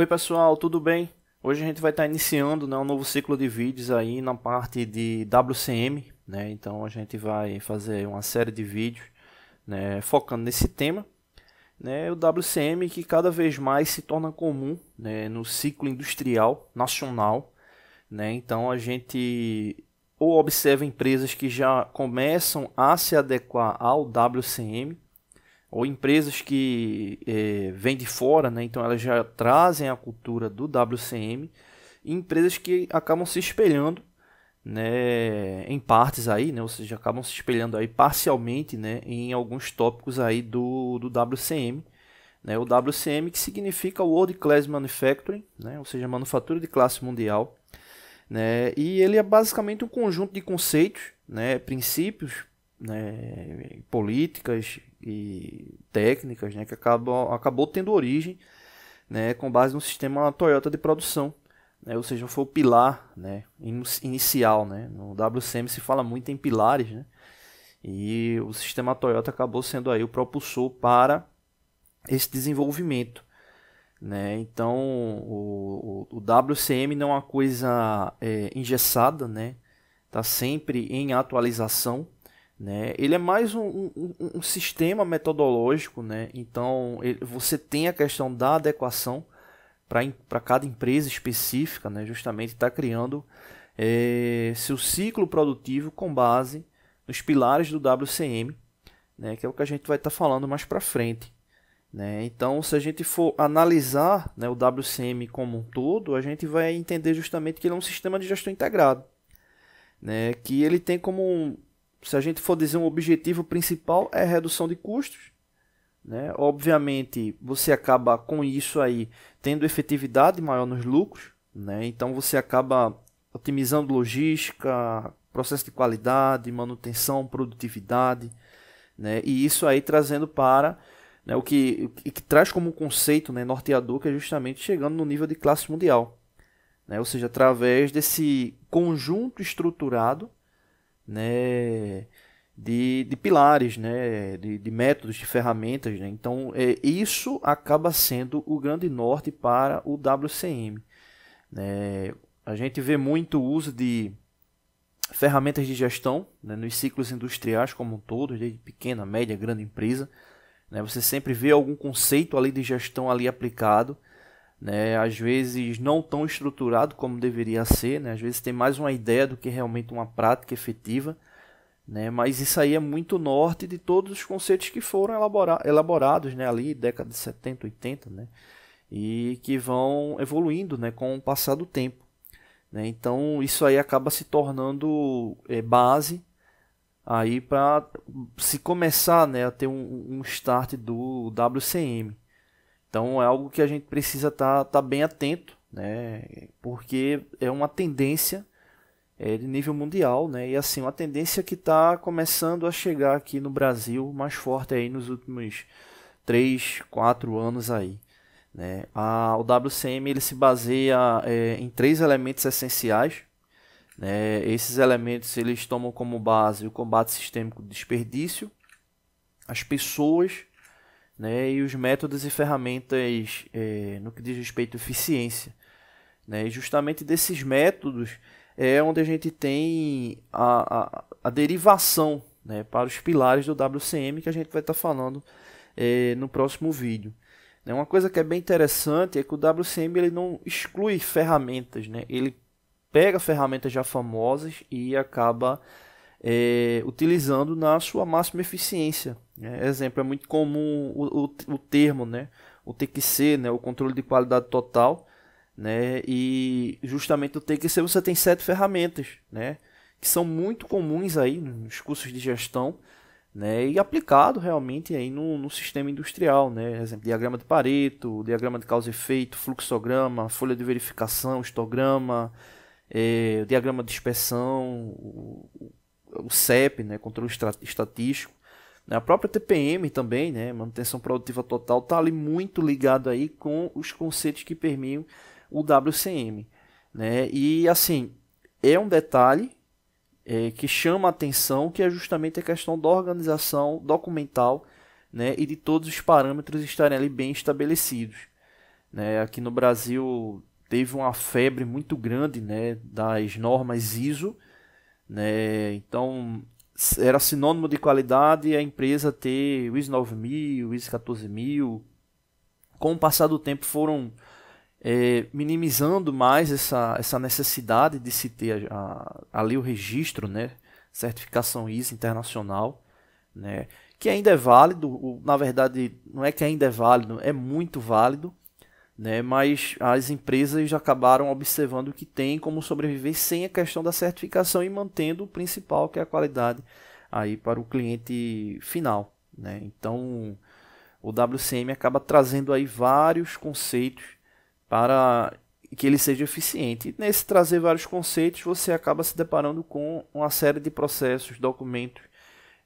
Oi pessoal, tudo bem? Hoje a gente vai estar tá iniciando né, um novo ciclo de vídeos aí na parte de WCM, né? Então a gente vai fazer uma série de vídeos né, focando nesse tema, né? O WCM que cada vez mais se torna comum né, no ciclo industrial nacional, né? Então a gente ou observa empresas que já começam a se adequar ao WCM, ou empresas que é, vêm de fora, né? então elas já trazem a cultura do WCM, e empresas que acabam se espelhando né, em partes aí, né, ou seja, acabam se espelhando aí parcialmente né, em alguns tópicos aí do, do WCM. Né, o WCM que significa World Class Manufacturing, né, ou seja, manufatura de classe mundial. Né, e ele é basicamente um conjunto de conceitos, né, princípios, né, políticas e técnicas né, que acabou tendo origem né, com base no sistema Toyota de produção. Né, ou seja, foi o pilar né, inicial. Né, no WCM se fala muito em pilares. Né, e o sistema Toyota acabou sendo aí o propulsor para esse desenvolvimento. Né? Então, o, o, o, WCM não é uma coisa é, engessada, está né? Tá sempre em atualização. Né? Ele é mais um, um, um sistema metodológico, né? então ele, você tem a questão da adequação para cada empresa específica, né? justamente está criando é, seu ciclo produtivo com base nos pilares do WCM, né? que é o que a gente vai estar tá falando mais para frente. Né? Então, se a gente for analisar né, o WCM como um todo, a gente vai entender justamente que ele é um sistema de gestão integrado, né? que ele tem como se a gente for dizer um objetivo principal é redução de custos, né? Obviamente, você acaba com isso aí tendo efetividade maior nos lucros, né? Então você acaba otimizando logística, processo de qualidade, manutenção, produtividade, né? E isso aí trazendo para né, o, que, o que traz como conceito né, norteador que é justamente chegando no nível de classe mundial, né? Ou seja, através desse conjunto estruturado né, de, de pilares, né, de, de métodos, de ferramentas. Né? Então, é, isso acaba sendo o grande norte para o WCM. Né? A gente vê muito uso de ferramentas de gestão né, nos ciclos industriais como um todo, desde pequena, média, grande empresa. Né? Você sempre vê algum conceito ali de gestão ali aplicado né? Às vezes não tão estruturado como deveria ser, né? Às vezes tem mais uma ideia do que realmente uma prática efetiva, né? Mas isso aí é muito norte de todos os conceitos que foram elabora elaborados, né? Ali década de 70, 80, né? E que vão evoluindo, né? Com o passar do tempo. Né? Então isso aí acaba se tornando é, base aí para se começar né, a ter um, um start do WCM. Então é algo que a gente precisa estar tá, tá bem atento, né? porque é uma tendência é, de nível mundial, né? e assim, uma tendência que está começando a chegar aqui no Brasil mais forte aí nos últimos 3, 4 anos aí. Né? A, o WCM ele se baseia é, em três elementos essenciais. Né? Esses elementos eles tomam como base o combate sistêmico do desperdício, as pessoas, né, e os métodos e ferramentas é, no que diz respeito à eficiência. Né, e justamente desses métodos é onde a gente tem a, a, a derivação né, para os pilares do WCM que a gente vai estar tá falando é, no próximo vídeo. Né, uma coisa que é bem interessante é que o WCM ele não exclui ferramentas, né? ele pega ferramentas já famosas e acaba é, utilizando na sua máxima eficiência. Né? Exemplo, é muito comum o, o, o termo, né? o TQC, né? o controle de qualidade total, né? e justamente o TQC você tem sete ferramentas, né? que são muito comuns aí nos cursos de gestão, né, e aplicado realmente aí no, no sistema industrial, né, exemplo, diagrama de Pareto, diagrama de causa e efeito, fluxograma, folha de verificação, histograma, é, diagrama de inspeção, o, o CEP, né, controle estatístico, né, a própria TPM também, né, manutenção produtiva total, está ali muito ligado aí com os conceitos que permeiam o WCM, né, e assim é um detalhe é, que chama a atenção, que é justamente a questão da organização documental, né, e de todos os parâmetros estarem ali bem estabelecidos, né, aqui no Brasil teve uma febre muito grande, né, das normas ISO né? Então, era sinônimo de qualidade a empresa ter o IS 9000, o IS 14000. Com o passar do tempo foram é, minimizando mais essa, essa necessidade de se ter a, a, ali o registro, né? certificação IS internacional, né? que ainda é válido, na verdade não é que ainda é válido, é muito válido, né? Mas as empresas acabaram observando o que tem como sobreviver sem a questão da certificação e mantendo o principal, que é a qualidade aí para o cliente final, né? Então, o WCM acaba trazendo aí vários conceitos para que ele seja eficiente. E nesse trazer vários conceitos, você acaba se deparando com uma série de processos, documentos.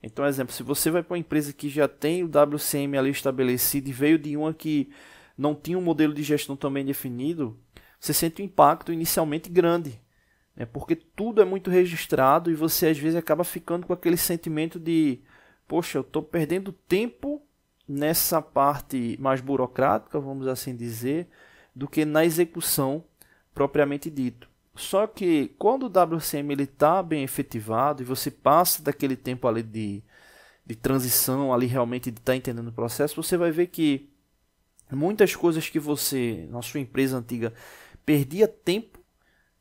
Então, exemplo, se você vai para uma empresa que já tem o WCM ali estabelecido e veio de uma que não tinha um modelo de gestão também definido, você sente um impacto inicialmente grande. Né? Porque tudo é muito registrado e você às vezes acaba ficando com aquele sentimento de: poxa, eu estou perdendo tempo nessa parte mais burocrática, vamos assim dizer, do que na execução propriamente dito. Só que quando o WCM está bem efetivado e você passa daquele tempo ali de, de transição, ali realmente de estar tá entendendo o processo, você vai ver que muitas coisas que você, na sua empresa antiga, perdia tempo,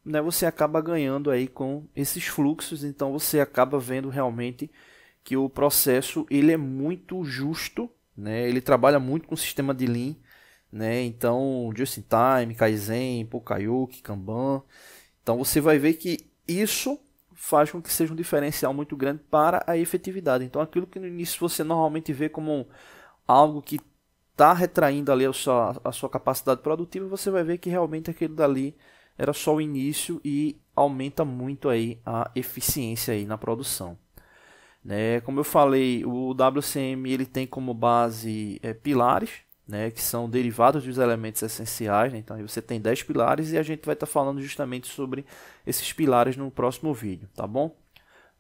né, você acaba ganhando aí com esses fluxos, então você acaba vendo realmente que o processo ele é muito justo, né? Ele trabalha muito com o sistema de Lean, né? Então, just in time, Kaizen, Pokayuki, Kanban. Então você vai ver que isso faz com que seja um diferencial muito grande para a efetividade. Então aquilo que no início você normalmente vê como algo que está retraindo ali a sua, a sua capacidade produtiva, você vai ver que realmente aquilo dali era só o início e aumenta muito aí a eficiência aí na produção. Né? Como eu falei, o WCM ele tem como base é, pilares, né, que são derivados dos elementos essenciais. Né? Então, você tem 10 pilares e a gente vai estar tá falando justamente sobre esses pilares no próximo vídeo, tá bom?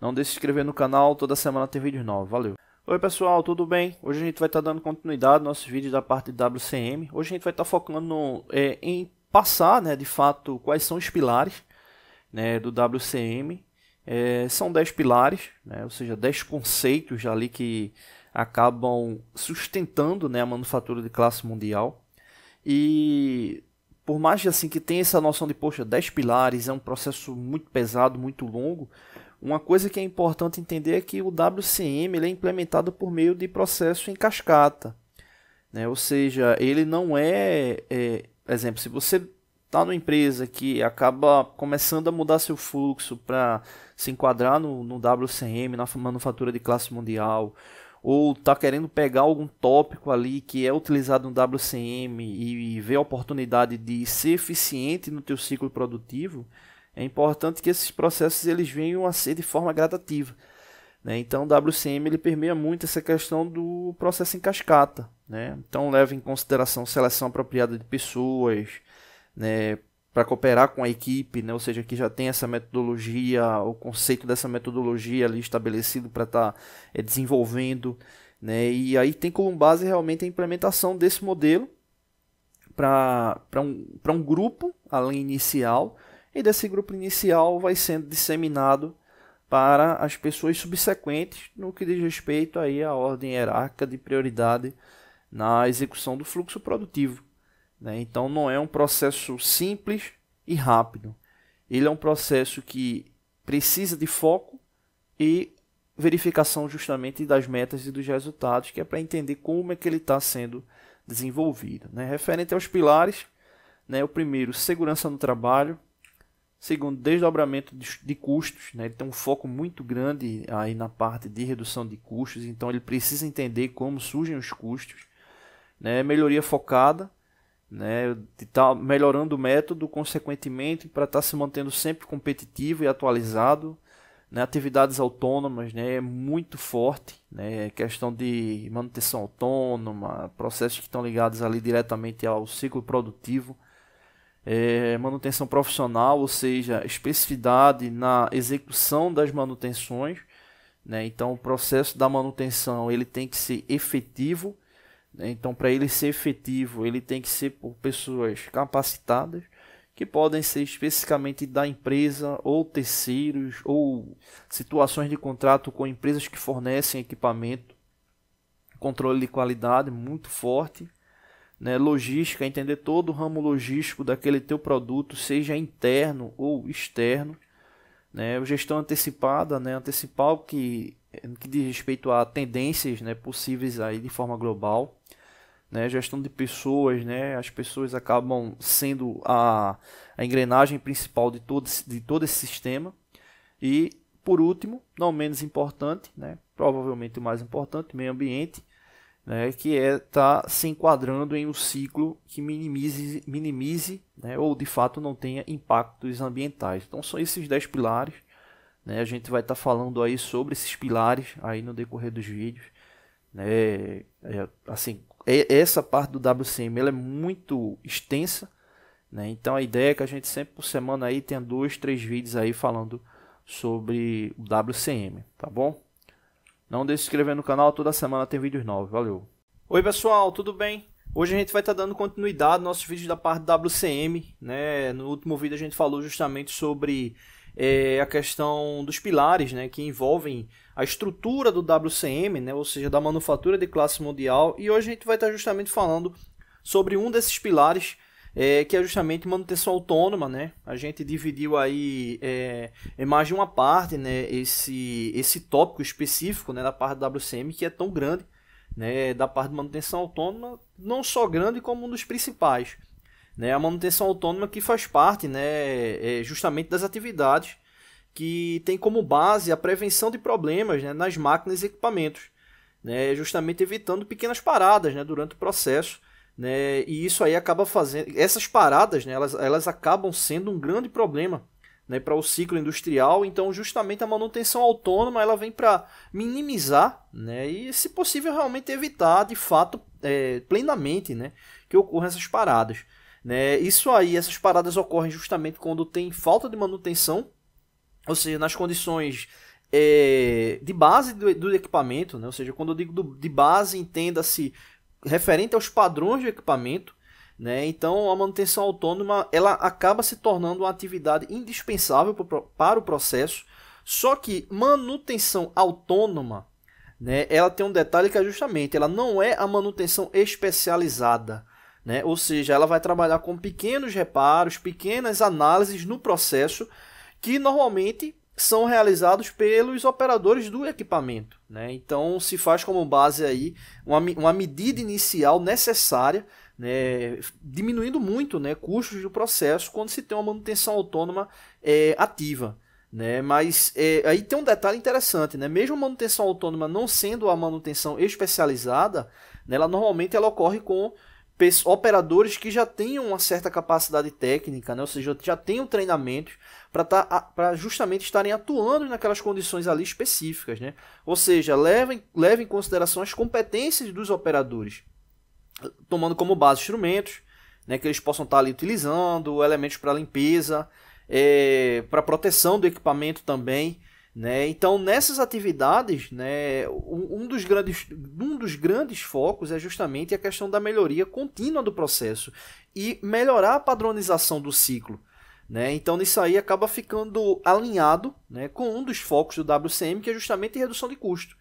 Não deixe de se inscrever no canal, toda semana tem vídeos novos. Valeu! Oi pessoal, tudo bem? Hoje a gente vai estar tá dando continuidade aos nossos vídeos da parte de WCM. Hoje a gente vai estar tá focando no, é, em passar, né, de fato, quais são os pilares né, do WCM. É, são 10 pilares, né, ou seja, 10 conceitos ali que acabam sustentando né, a manufatura de classe mundial. E por mais assim que tenha essa noção de, poxa, 10 pilares é um processo muito pesado, muito longo, uma coisa que é importante entender é que o WCM é implementado por meio de processo em cascata. Né? Ou seja, ele não é, é exemplo, se você está numa empresa que acaba começando a mudar seu fluxo para se enquadrar no, no WCM, na manufatura de classe mundial, ou está querendo pegar algum tópico ali que é utilizado no WCM e, e ver a oportunidade de ser eficiente no teu ciclo produtivo, é importante que esses processos eles venham a ser de forma gradativa. Né? Então, o WCM ele permeia muito essa questão do processo em cascata. Né? Então, leva em consideração seleção apropriada de pessoas né? para cooperar com a equipe, né? ou seja, que já tem essa metodologia, o conceito dessa metodologia ali estabelecido para estar tá, é, desenvolvendo. Né? E aí tem como base realmente a implementação desse modelo para um, um grupo, além inicial, e desse grupo inicial vai sendo disseminado para as pessoas subsequentes no que diz respeito aí à ordem hierárquica de prioridade na execução do fluxo produtivo. Né? Então não é um processo simples e rápido. Ele é um processo que precisa de foco e verificação justamente das metas e dos resultados, que é para entender como é que ele está sendo desenvolvido. Né? Referente aos pilares, né? o primeiro, segurança no trabalho, Segundo, desdobramento de, custos. Né? Ele tem um foco muito grande aí na parte de redução de custos, então ele precisa entender como surgem os custos. Né? Melhoria focada, né? de tá melhorando o método, consequentemente, para estar tá se mantendo sempre competitivo e atualizado. Né? Atividades autônomas né? é muito forte, né? É questão de manutenção autônoma, processos que estão ligados ali diretamente ao ciclo produtivo é, manutenção profissional, ou seja, especificidade na execução das manutenções. Né? Então, o processo da manutenção ele tem que ser efetivo. Né? Então, para ele ser efetivo, ele tem que ser por pessoas capacitadas que podem ser especificamente da empresa ou terceiros ou situações de contrato com empresas que fornecem equipamento, controle de qualidade muito forte né, logística, entender todo o ramo logístico daquele teu produto, seja interno ou externo, né, gestão antecipada, né, antecipar o que, que diz respeito a tendências né, possíveis aí de forma global, né, gestão de pessoas, né, as pessoas acabam sendo a, a engrenagem principal de todo, de todo esse sistema, e por último, não menos importante, né, provavelmente o mais importante, meio ambiente, né, que é tá se enquadrando em um ciclo que minimize, minimize né, ou de fato não tenha impactos ambientais. Então são esses 10 pilares. Né, a gente vai estar tá falando aí sobre esses pilares aí no decorrer dos vídeos. Né, é, assim, é, essa parte do WCM ela é muito extensa. Né, então a ideia é que a gente sempre por semana aí tenha dois, três vídeos aí falando sobre o WCM, tá bom? Não deixe de se inscrever no canal, toda semana tem vídeos novos. Valeu! Oi pessoal, tudo bem? Hoje a gente vai estar tá dando continuidade aos nossos vídeos da parte do WCM. Né? No último vídeo a gente falou justamente sobre é, a questão dos pilares né? que envolvem a estrutura do WCM, né? ou seja, da manufatura de classe mundial. E hoje a gente vai estar tá justamente falando sobre um desses pilares é, que é justamente manutenção autônoma, né? A gente dividiu aí é, em mais de uma parte, né? Esse, esse tópico específico, né? Da parte da WCM que é tão grande, né? Da parte de manutenção autônoma, não só grande como um dos principais, né? A manutenção autônoma que faz parte, né? É, justamente das atividades que tem como base a prevenção de problemas né, nas máquinas e equipamentos, né, justamente evitando pequenas paradas né, durante o processo né? E isso aí acaba fazendo essas paradas, né? Elas, elas acabam sendo um grande problema. Né, para o ciclo industrial, então justamente a manutenção autônoma ela vem para minimizar né, e, se possível, realmente evitar de fato é, plenamente né, que ocorram essas paradas. Né? Isso aí, essas paradas ocorrem justamente quando tem falta de manutenção, ou seja, nas condições é, de base do, do equipamento, né? ou seja, quando eu digo do, de base, entenda-se referente aos padrões de equipamento, né? Então a manutenção autônoma ela acaba se tornando uma atividade indispensável para o processo. Só que manutenção autônoma, né? Ela tem um detalhe que é justamente ela não é a manutenção especializada. Né? Ou seja, ela vai trabalhar com pequenos reparos, pequenas análises no processo que normalmente são realizados pelos operadores do equipamento. Né? Então se faz como base aí uma, uma medida inicial necessária, né? diminuindo muito né, custos do processo quando se tem uma manutenção autônoma é, ativa. Né? Mas é, aí tem um detalhe interessante, né? mesmo a manutenção autônoma não sendo a manutenção especializada, né, ela normalmente ela ocorre com operadores que já tenham uma certa capacidade técnica, né? ou seja, já tenham treinamento para tá, justamente estarem atuando naquelas condições ali específicas. Né? Ou seja, levem, levem em consideração as competências dos operadores, tomando como base instrumentos né, que eles possam estar tá ali utilizando, elementos para limpeza, é, eh, para proteção do equipamento também. Né? Então, nessas atividades, né, um, dos grandes, um dos grandes focos é justamente a questão da melhoria contínua do processo e melhorar a padronização do ciclo. Né? Então, isso aí acaba ficando alinhado né, com um dos focos do WCM, que é justamente redução de custo.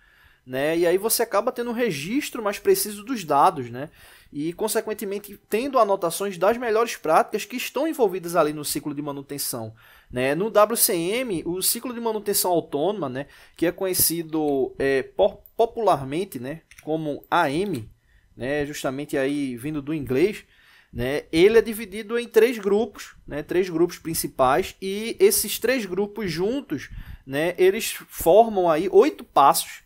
Né? E aí você acaba tendo um registro mais preciso dos dados, né? e, consequentemente, tendo anotações das melhores práticas que estão envolvidas ali no ciclo de manutenção. Né? No WCM, o ciclo de manutenção autônoma, né, que é conhecido é, popularmente né, como AM, né, justamente aí vindo do inglês, né, ele é dividido em três grupos, né, três grupos principais, e esses três grupos juntos, né, eles formam aí oito passos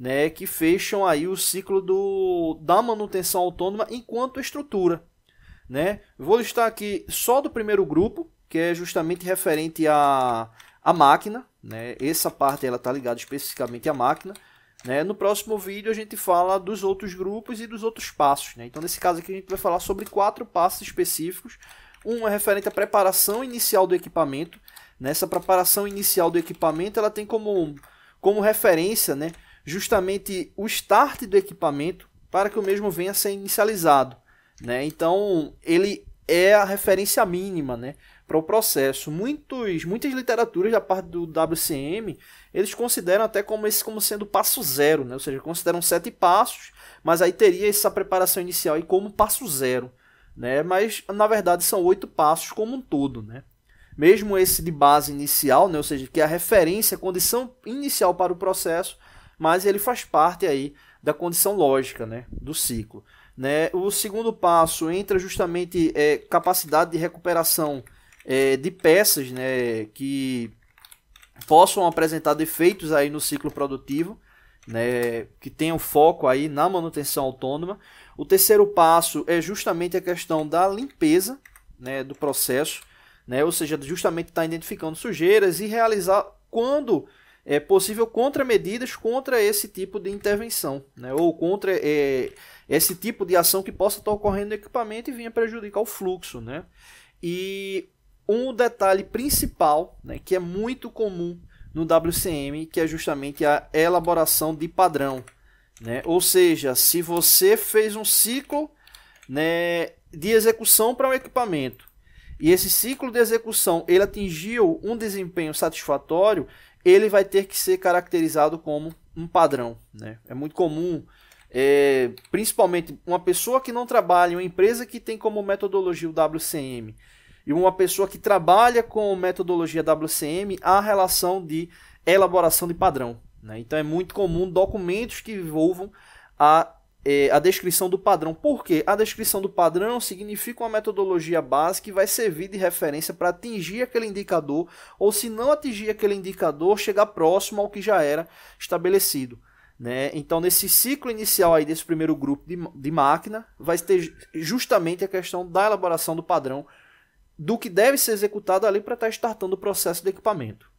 né, que fecham aí o ciclo do, da manutenção autônoma enquanto estrutura. Né? Vou listar aqui só do primeiro grupo, que é justamente referente à, máquina. Né? Essa parte ela está ligada especificamente à máquina. Né? No próximo vídeo a gente fala dos outros grupos e dos outros passos. Né? Então, nesse caso aqui, a gente vai falar sobre quatro passos específicos. Um é referente à preparação inicial do equipamento. Nessa né? preparação inicial do equipamento, ela tem como, como referência né, justamente o start do equipamento para que o mesmo venha a ser inicializado. Né? Então, ele é a referência mínima né, para o processo. Muitos, muitas literaturas da parte do WCM, eles consideram até como esse como sendo passo zero, né? ou seja, consideram sete passos, mas aí teria essa preparação inicial e como passo zero. Né? Mas, na verdade, são oito passos como um todo. Né? Mesmo esse de base inicial, né? ou seja, que é a referência, a condição inicial para o processo, mas ele faz parte aí da condição lógica né, do ciclo. Né? O segundo passo entra justamente é, capacidade de recuperação é, de peças né, que possam apresentar defeitos aí no ciclo produtivo, né, que tenham foco aí na manutenção autônoma. O terceiro passo é justamente a questão da limpeza né, do processo, né, ou seja, justamente estar tá identificando sujeiras e realizar quando é, possível contramedidas contra esse tipo de intervenção, né? ou contra é, esse tipo de ação que possa estar ocorrendo no equipamento e vinha prejudicar o fluxo. Né? E um detalhe principal, né, que é muito comum no WCM, que é justamente a elaboração de padrão. Né? Ou seja, se você fez um ciclo né, de execução para um equipamento e esse ciclo de execução ele atingiu um desempenho satisfatório, ele vai ter que ser caracterizado como um padrão. Né? É muito comum, é, principalmente uma pessoa que não trabalha, uma empresa que tem como metodologia o WCM e uma pessoa que trabalha com metodologia WCM, a relação de elaboração de padrão. Né? Então é muito comum documentos que envolvam a é, a descrição do padrão. porque A descrição do padrão significa uma metodologia base que vai servir de referência para atingir aquele indicador, ou se não atingir aquele indicador, chegar próximo ao que já era estabelecido. Né? Então, nesse ciclo inicial aí desse primeiro grupo de, de máquina, vai ter justamente a questão da elaboração do padrão do que deve ser executado ali para estar startando o processo de equipamento.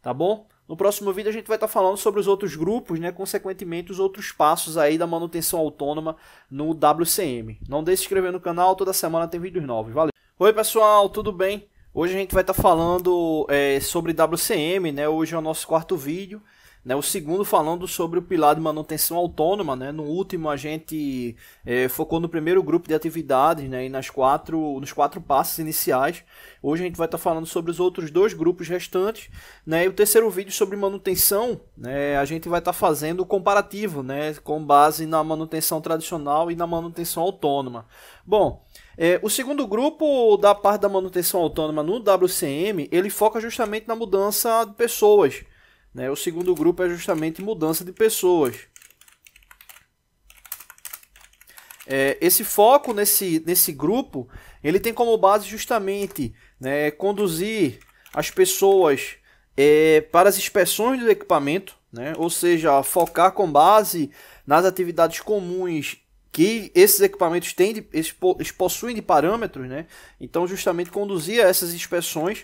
Tá bom? No próximo vídeo a gente vai estar tá falando sobre os outros grupos, né, consequentemente os outros passos aí da manutenção autônoma no WCM. Não deixe de se inscrever no canal, toda semana tem vídeos novos. Valeu! Oi pessoal, tudo bem? Hoje a gente vai estar tá falando é, sobre WCM, né? Hoje é o nosso quarto vídeo. Né? O segundo falando sobre o pilar de manutenção autônoma. Né? No último, a gente é, focou no primeiro grupo de atividades né? e nas quatro, nos quatro passos iniciais. Hoje a gente vai estar tá falando sobre os outros dois grupos restantes. Né? E o terceiro vídeo sobre manutenção, né? a gente vai estar tá fazendo o comparativo né? com base na manutenção tradicional e na manutenção autônoma. Bom, é, o segundo grupo da parte da manutenção autônoma no WCM, ele foca justamente na mudança de pessoas. Né? O segundo grupo é justamente mudança de pessoas. É, esse foco nesse, nesse grupo ele tem como base justamente né, conduzir as pessoas é, para as inspeções do equipamento, né, ou seja, focar com base nas atividades comuns que esses equipamentos têm, de, eles possuem de parâmetros, né? Então, justamente conduzir essas inspeções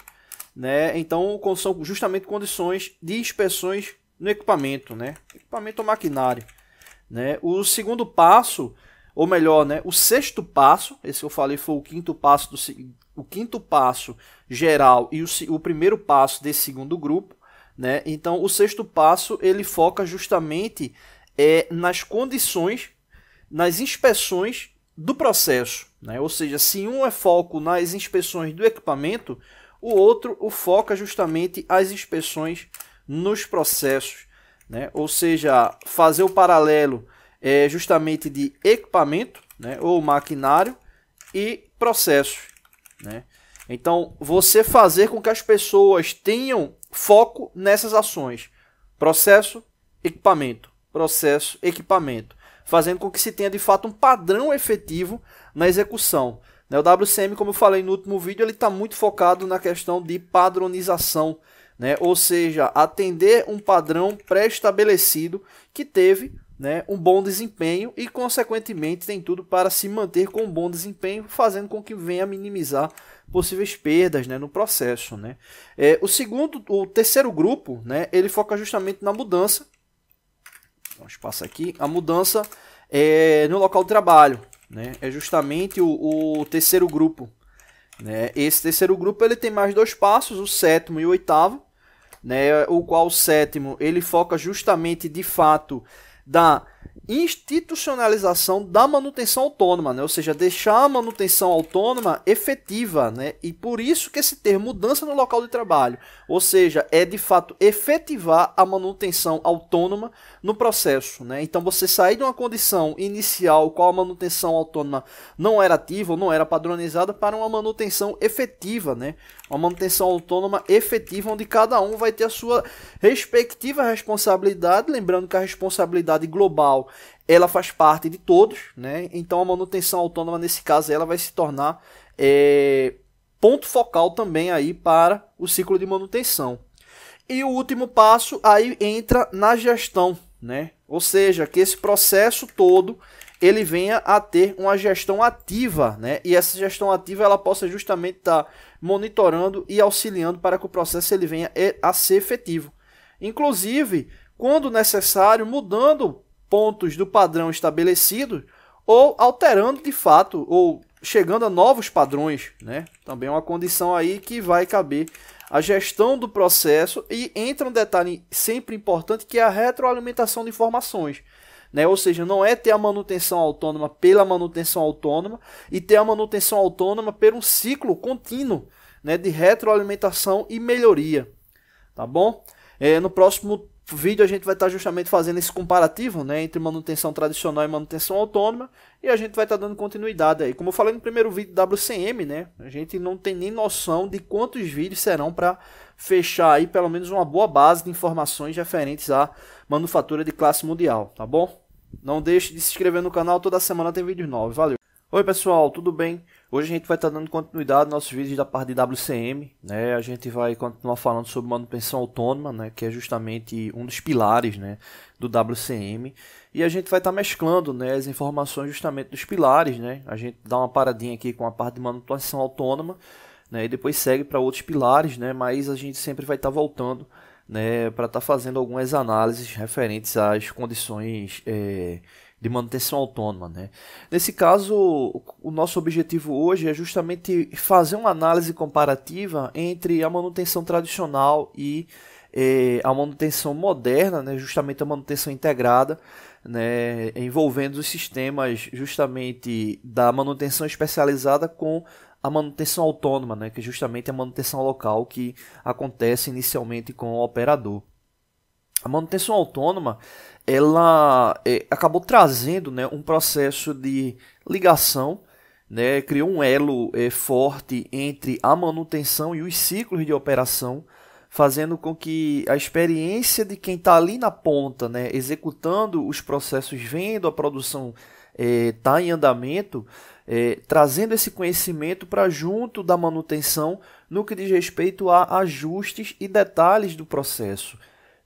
né? Então são justamente condições de inspeções no equipamento, né? Equipamento ou maquinário, né? O segundo passo, ou melhor, né? O sexto passo, esse que eu falei foi o quinto passo do o quinto passo geral e o, o primeiro passo desse segundo grupo, né? Então o sexto passo ele foca justamente é nas condições, nas inspeções do processo, né? Ou seja, se um é foco nas inspeções do equipamento, o outro, o foca é justamente as inspeções nos processos, né? ou seja, fazer o paralelo é, justamente de equipamento né? ou maquinário e processos. Né? Então, você fazer com que as pessoas tenham foco nessas ações: processo, equipamento, processo, equipamento, fazendo com que se tenha de fato um padrão efetivo na execução. Né? O WCM, como eu falei no último vídeo, ele está muito focado na questão de padronização, né? ou seja, atender um padrão pré-estabelecido que teve né, um bom desempenho e, consequentemente, tem tudo para se manter com um bom desempenho, fazendo com que venha minimizar possíveis perdas né, no processo. Né. É, o segundo, o terceiro grupo, né, ele foca justamente na mudança. Vamos passar aqui a mudança é, no local de trabalho, né? É justamente o, o terceiro grupo. Né? Esse terceiro grupo ele tem mais dois passos, o sétimo e o oitavo, né? o qual o sétimo ele foca justamente de fato da institucionalização da manutenção autônoma, né? ou seja, deixar a manutenção autônoma efetiva, né? e por isso que esse termo mudança no local de trabalho, ou seja, é de fato efetivar a manutenção autônoma no processo. Né? Então você sair de uma condição inicial qual a manutenção autônoma não era ativa ou não era padronizada para uma manutenção efetiva, né? uma manutenção autônoma efetiva onde cada um vai ter a sua respectiva responsabilidade, lembrando que a responsabilidade global ela faz parte de todos, né? Então a manutenção autônoma nesse caso ela vai se tornar é, ponto focal também aí para o ciclo de manutenção. E o último passo aí entra na gestão, né? Ou seja, que esse processo todo ele venha a ter uma gestão ativa, né? E essa gestão ativa ela possa justamente estar tá monitorando e auxiliando para que o processo ele venha é, a ser efetivo. Inclusive, quando necessário, mudando pontos do padrão estabelecido ou alterando de fato ou chegando a novos padrões, né? Também é uma condição aí que vai caber a gestão do processo e entra um detalhe sempre importante que é a retroalimentação de informações. Né? Ou seja, não é ter a manutenção autônoma pela manutenção autônoma e ter a manutenção autônoma por um ciclo contínuo né? de retroalimentação e melhoria. Tá bom? É, no próximo vídeo a gente vai estar justamente fazendo esse comparativo né, entre manutenção tradicional e manutenção autônoma e a gente vai estar dando continuidade aí. Como eu falei no primeiro vídeo do WCM, né, a gente não tem nem noção de quantos vídeos serão para fechar aí pelo menos uma boa base de informações referentes à manufatura de classe mundial, tá bom? Não deixe de se inscrever no canal, toda semana tem vídeos novos. Valeu! Oi pessoal, tudo bem? Hoje a gente vai estar tá dando continuidade aos nossos vídeos da parte de WCM, né? A gente vai continuar falando sobre manutenção autônoma, né? Que é justamente um dos pilares, né? Do WCM. E a gente vai estar tá mesclando, né? As informações justamente dos pilares, né? A gente dá uma paradinha aqui com a parte de manutenção autônoma, né? E depois segue para outros pilares, né? Mas a gente sempre vai estar tá voltando, né? Para estar fazendo algumas análises referentes às condições é de manutenção autônoma. Né? Nesse caso, o nosso objetivo hoje é justamente fazer uma análise comparativa entre a manutenção tradicional e eh, a manutenção moderna, né? justamente a manutenção integrada, né? envolvendo os sistemas justamente da manutenção especializada com a manutenção autônoma, né? que é justamente a manutenção local que acontece inicialmente com o operador. A manutenção autônoma ela é, acabou trazendo né, um processo de ligação, né, criou um elo é, forte entre a manutenção e os ciclos de operação, fazendo com que a experiência de quem está ali na ponta, né, executando os processos, vendo a produção está eh, é, em andamento, trazendo esse conhecimento para junto da manutenção no que diz respeito a ajustes e detalhes do processo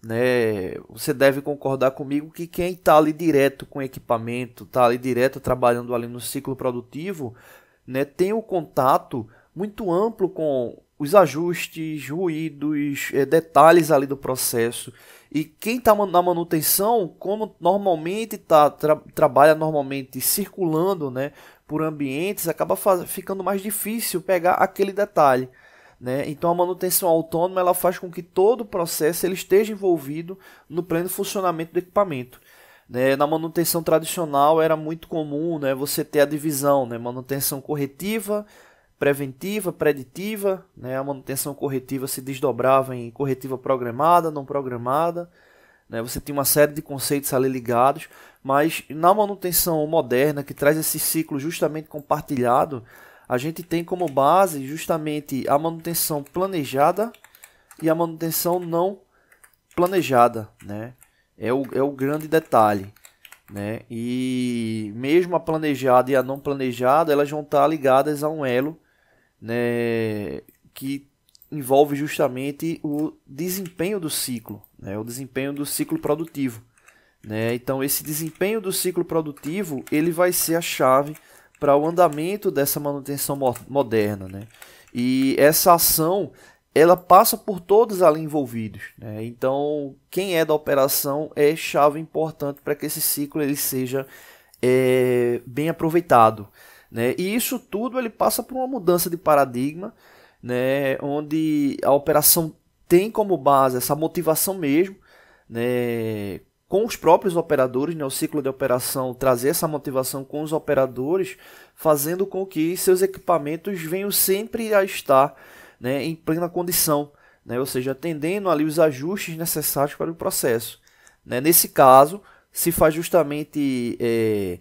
né? Você deve concordar comigo que quem está ali direto com equipamento, está ali direto trabalhando ali no ciclo produtivo, né, tem o um contato muito amplo com os ajustes, ruídos, é, detalhes ali do processo. E quem está na manutenção, como normalmente tá, tra trabalha normalmente circulando né, por ambientes, acaba ficando mais difícil pegar aquele detalhe. Né? Então a manutenção autônoma ela faz com que todo o processo ele esteja envolvido no pleno funcionamento do equipamento. Né? Na manutenção tradicional era muito comum né, você ter a divisão, né? manutenção corretiva, preventiva, preditiva. Né? A manutenção corretiva se desdobrava em corretiva programada, não programada. Né? Você tinha uma série de conceitos ali ligados, mas na manutenção moderna, que traz esse ciclo justamente compartilhado, a gente tem como base justamente a manutenção planejada e a manutenção não planejada, né? É o, é o grande detalhe, né? E mesmo a planejada e a não planejada, elas vão estar ligadas a um elo, né? Que envolve justamente o desempenho do ciclo, né? O desempenho do ciclo produtivo, né? Então esse desempenho do ciclo produtivo ele vai ser a chave para o andamento dessa manutenção mo moderna, né? E essa ação ela passa por todos ali envolvidos, né? Então quem é da operação é chave importante para que esse ciclo ele seja é, bem aproveitado, né? E isso tudo ele passa por uma mudança de paradigma, né? Onde a operação tem como base essa motivação mesmo, né? com os próprios operadores, né, o ciclo de operação, trazer essa motivação com os operadores, fazendo com que seus equipamentos venham sempre a estar né, em plena condição, né, ou seja, atendendo ali os ajustes necessários para o processo. Né. Nesse caso, se faz justamente. É,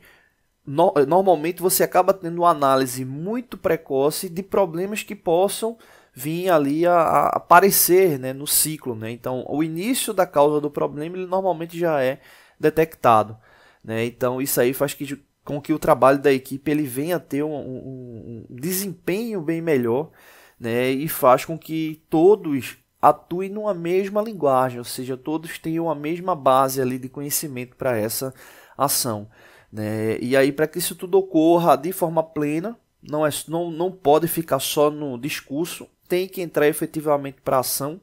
no, eh, normalmente você acaba tendo uma análise muito precoce de problemas que possam vinha ali a, a aparecer né, no ciclo. Né? Então, o início da causa do problema ele normalmente já é detectado. Né? Então, isso aí faz que, com que o trabalho da equipe ele venha a ter um, um, um desempenho bem melhor né? e faz com que todos atuem numa mesma linguagem, ou seja, todos tenham a mesma base ali de conhecimento para essa ação. Né? E aí, para que isso tudo ocorra de forma plena, não, é, não, não pode ficar só no discurso, tem que entrar efetivamente para ação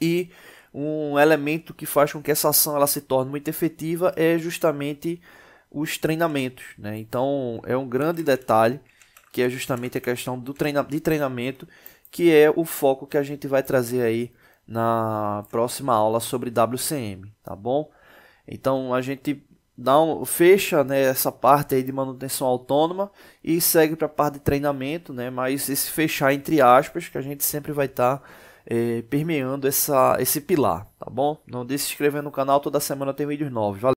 e um elemento que faz com que essa ação ela se torne muito efetiva é justamente os treinamentos, né? Então é um grande detalhe que é justamente a questão do treina de treinamento, que é o foco que a gente vai trazer aí na próxima aula sobre WCM, tá bom? Então a gente dá um, fecha né, essa parte aí de manutenção autônoma e segue para a parte de treinamento, né, mas esse fechar entre aspas que a gente sempre vai estar tá, é, permeando essa, esse pilar, tá bom? Não deixe de se inscrever no canal, toda semana tem vídeos novos. Valeu!